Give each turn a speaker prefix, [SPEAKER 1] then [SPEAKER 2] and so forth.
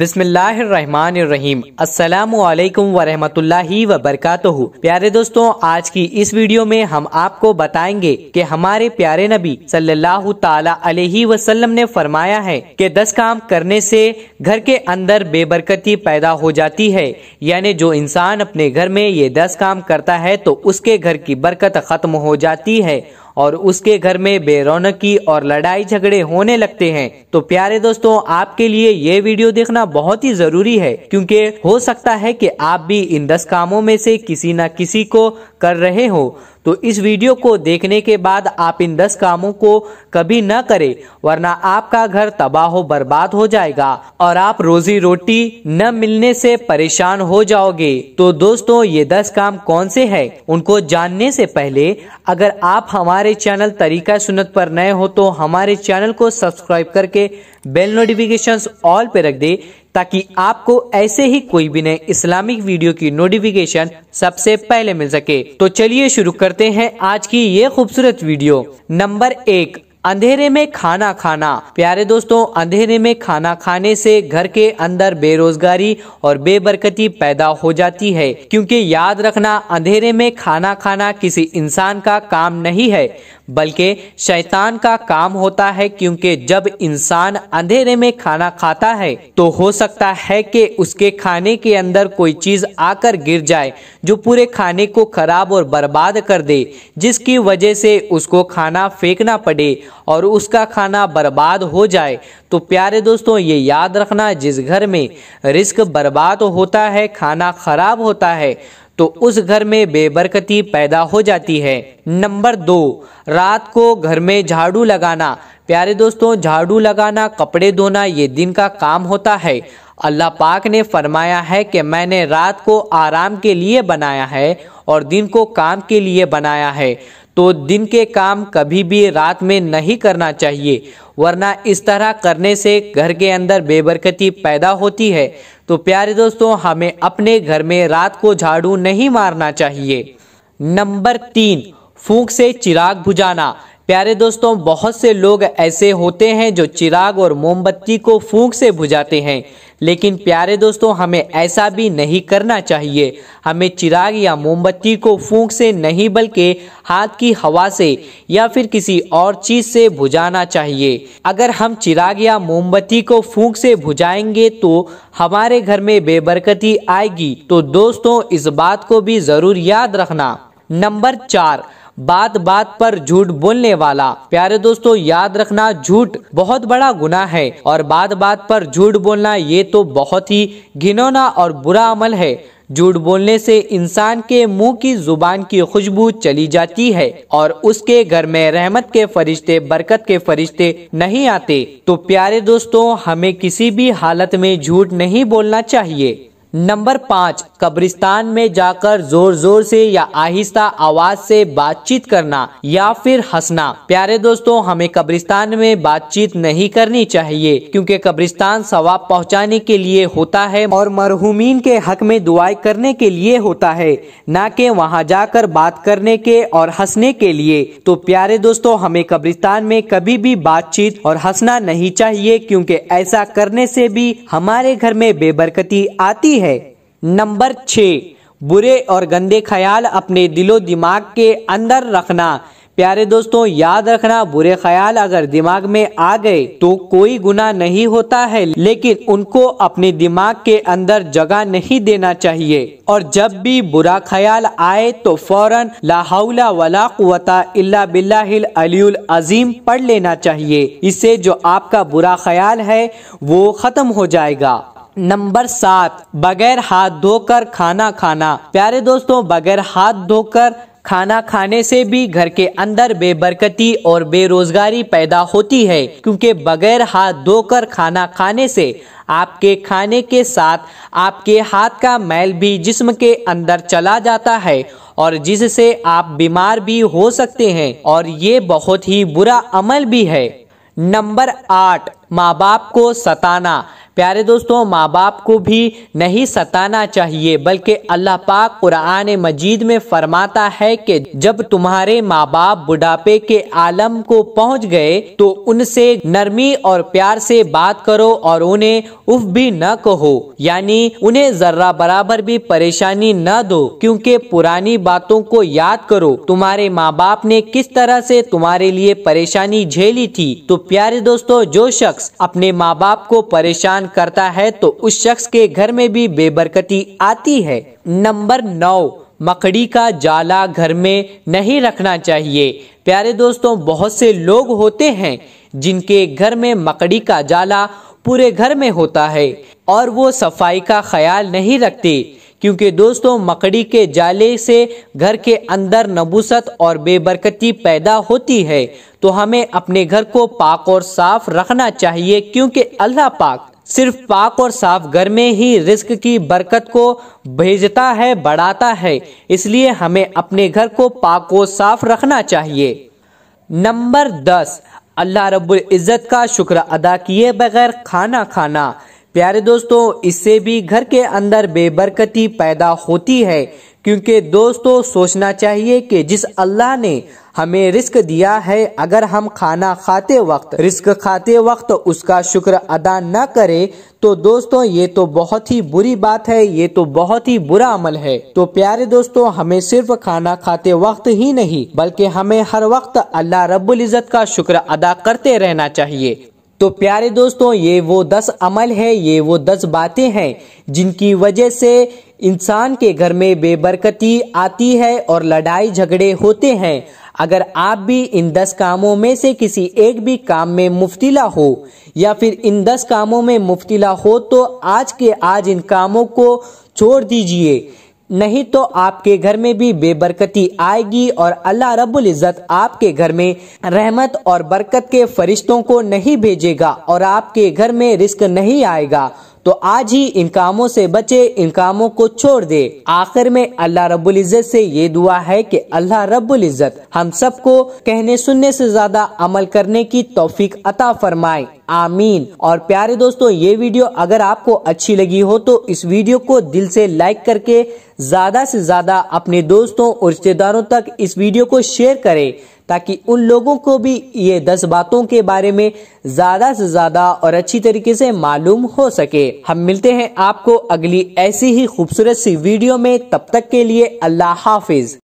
[SPEAKER 1] बिस्मिल्लाहिर्रहमानिर्रहीम अस्सलामुअलैकुम वरहमतुल्लाहि वबरकातुहू प्यारे दोस्तों आज की इस वीडियो में हम आपको बताएंगे कि हमारे प्यारे नबी सल्लल्लाहु ताला अलैहि वसल्लम ने फरमाया है कि दस काम करने से घर के अंदर बेबरकती पैदा हो जाती है यानी जो इंसान अपने घर में ये दस काम करता है तो उसके घर की बरकत खत्म हो जाती है और उसके घर में बेरौनकी और लड़ाई झगड़े होने लगते हैं तो प्यारे दोस्तों आपके लिए ये वीडियो देखना बहुत ही जरूरी है क्योंकि हो सकता है कि आप भी इन दस कामों में से किसी न किसी को कर रहे हो तो इस वीडियो को देखने के बाद आप इन दस कामों को कभी न करें वरना आपका घर तबाह हो बर्बाद हो जाएगा और आप रोजी रोटी न मिलने से परेशान हो जाओगे तो दोस्तों ये दस काम कौन से हैं उनको जानने से पहले अगर आप हमारे चैनल तरीका सुनत पर नए हो तो हमारे चैनल को सब्सक्राइब करके बेल नोटिफिकेशन ऑल पे रख दे ताकि आपको ऐसे ही कोई भी नए इस्लामिक वीडियो की नोटिफिकेशन सबसे पहले मिल सके तो चलिए शुरू करते हैं आज की ये खूबसूरत वीडियो नंबर एक अंधेरे में खाना खाना प्यारे दोस्तों अंधेरे में खाना खाने से घर के अंदर बेरोजगारी और बेबरकती पैदा हो जाती है क्योंकि याद रखना अंधेरे में खाना खाना किसी इंसान का काम नहीं है बल्कि शैतान का काम होता है क्योंकि जब इंसान अंधेरे में खाना खाता है तो हो सकता है कि उसके खाने के अंदर कोई चीज आकर गिर जाए जो पूरे खाने को खराब और बर्बाद कर दे जिसकी वजह से उसको खाना फेंकना पड़े और उसका खाना बर्बाद हो जाए तो प्यारे दोस्तों ये याद रखना जिस घर में रिस्क बर्बाद होता है खाना खराब होता है तो उस घर में बेबरकती पैदा हो जाती है नंबर दो रात को घर में झाड़ू लगाना प्यारे दोस्तों झाड़ू लगाना कपड़े धोना ये दिन का काम होता है अल्लाह पाक ने फरमाया है कि मैंने रात को आराम के लिए बनाया है और दिन को काम के लिए बनाया है तो दिन के काम कभी भी रात में नहीं करना चाहिए वरना इस तरह करने से घर के अंदर बेबरकती पैदा होती है तो प्यारे दोस्तों हमें अपने घर में रात को झाड़ू नहीं मारना चाहिए नंबर तीन फूंक से चिराग बुझाना प्यारे दोस्तों बहुत से लोग ऐसे होते हैं जो चिराग और मोमबत्ती को फूंक से बुझाते हैं लेकिन प्यारे दोस्तों हमें ऐसा भी नहीं करना चाहिए हमें चिराग या मोमबत्ती को फूंक से नहीं बल्कि हाथ की हवा से या फिर किसी और चीज़ से बुझाना चाहिए अगर हम चिराग या मोमबत्ती को फूंक से बुझाएंगे तो हमारे घर में बेबरकती आएगी तो दोस्तों इस बात को भी ज़रूर याद रखना नंबर चार बात बात पर झूठ बोलने वाला प्यारे दोस्तों याद रखना झूठ बहुत बड़ा गुना है और बात बात पर झूठ बोलना ये तो बहुत ही घिनौना और बुरा अमल है झूठ बोलने से इंसान के मुंह की जुबान की खुशबू चली जाती है और उसके घर में रहमत के फरिश्ते बरकत के फरिश्ते नहीं आते तो प्यारे दोस्तों हमें किसी भी हालत में झूठ नहीं बोलना चाहिए नंबर पाँच कब्रिस्तान में जाकर जोर जोर से या आहिस्ता आवाज से बातचीत करना या फिर हंसना प्यारे दोस्तों हमें कब्रिस्तान में बातचीत नहीं करनी चाहिए क्योंकि कब्रिस्तान सवाब पहुंचाने के लिए होता है और मरहूमिन के हक में दुआएं करने के लिए होता है न कि वहां जाकर बात करने के और हंसने के लिए तो प्यारे दोस्तों हमें कब्रिस्तान में कभी भी बातचीत और हंसना नहीं चाहिए क्यूँकी ऐसा करने से भी हमारे घर में बेबरकती आती है है नंबर छः बुरे और गंदे ख्याल अपने दिलो दिमाग के अंदर रखना प्यारे दोस्तों याद रखना बुरे ख्याल अगर दिमाग में आ गए तो कोई गुना नहीं होता है लेकिन उनको अपने दिमाग के अंदर जगह नहीं देना चाहिए और जब भी बुरा ख्याल आए तो फौरन लाहौला वला कुवता इल्ला बिल्लाहिल अलीउल अजीम पढ़ लेना चाहिए इससे जो आपका बुरा ख्याल है वो खत्म हो जाएगा नंबर सात बगैर हाथ धोकर खाना खाना प्यारे दोस्तों बगैर हाथ धोकर खाना खाने से भी घर के अंदर बेबरकती और बेरोजगारी पैदा होती है क्योंकि बगैर हाथ धोकर खाना खाने से आपके खाने के साथ आपके हाथ का मैल भी जिस्म के अंदर चला जाता है और जिससे आप बीमार भी हो सकते हैं और ये बहुत ही बुरा अमल भी है नंबर आठ माँ बाप को सताना प्यारे दोस्तों माँ बाप को भी नहीं सताना चाहिए बल्कि अल्लाह पाक कुरान मजीद में फरमाता है कि जब तुम्हारे माँ बाप बुढ़ापे के आलम को पहुँच गए तो उनसे नरमी और प्यार से बात करो और उन्हें उफ भी न कहो यानी उन्हें जर्रा बराबर भी परेशानी न दो क्योंकि पुरानी बातों को याद करो तुम्हारे माँ बाप ने किस तरह से तुम्हारे लिए परेशानी झेली थी तो प्यारे दोस्तों जो शख्स अपने माँ बाप को परेशान करता है तो उस शख्स के घर में भी बेबरकती आती है नंबर नौ मकड़ी का जाला घर में नहीं रखना चाहिए प्यारे दोस्तों बहुत से लोग होते हैं जिनके घर में मकड़ी का जाला पूरे घर में होता है और वो सफाई का ख्याल नहीं रखते क्योंकि दोस्तों मकड़ी के जाले से घर के अंदर नबूसत और बेबरकती पैदा होती है तो हमें अपने घर को पाक और साफ रखना चाहिए क्योंकि अल्लाह पाक सिर्फ पाक और साफ घर में ही रिस्क की बरकत को भेजता है बढ़ाता है इसलिए हमें अपने घर को पाक और साफ रखना चाहिए नंबर दस अल्लाह रब्बुल इज़्ज़त का शुक्र अदा किए बगैर खाना खाना प्यारे दोस्तों इससे भी घर के अंदर बेबरकती पैदा होती है क्योंकि दोस्तों सोचना चाहिए कि जिस अल्लाह ने हमें रिस्क दिया है अगर हम खाना खाते वक्त रिस्क खाते वक्त उसका शुक्र अदा न करें तो दोस्तों ये तो बहुत ही बुरी बात है ये तो बहुत ही बुरा अमल है तो प्यारे दोस्तों हमें सिर्फ खाना खाते वक्त ही नहीं बल्कि हमें हर वक्त अल्लाह रब्बुल इज़्ज़त का शुक्र अदा करते रहना चाहिए तो प्यारे दोस्तों ये वो दस अमल है ये वो दस बातें हैं जिनकी वजह से इंसान के घर में बेबरकती आती है और लड़ाई झगड़े होते हैं अगर आप भी इन दस कामों में से किसी एक भी काम में मुफ्तिला हो या फिर इन दस कामों में मुफ्तिला हो तो आज के आज इन कामों को छोड़ दीजिए नहीं तो आपके घर में भी बेबरकती आएगी और अल्लाह रब्बुल इज़्ज़त आपके घर में रहमत और बरकत के फरिश्तों को नहीं भेजेगा और आपके घर में रिस्क नहीं आएगा तो आज ही इन कामों से बचे इन कामों को छोड़ दे आखिर में अल्लाह रब्बुल इज़्ज़त से ये दुआ है कि अल्लाह रब्बुल इज़्ज़त हम सबको कहने सुनने से ज्यादा अमल करने की तौफीक अता फरमाए आमीन और प्यारे दोस्तों ये वीडियो अगर आपको अच्छी लगी हो तो इस वीडियो को दिल से लाइक करके ज्यादा से ज्यादा अपने दोस्तों और रिश्तेदारों तक इस वीडियो को शेयर करें ताकि उन लोगों को भी ये दस बातों के बारे में ज्यादा से ज्यादा और अच्छी तरीके से मालूम हो सके हम मिलते हैं आपको अगली ऐसी ही खूबसूरत सी वीडियो में तब तक के लिए अल्लाह हाफिज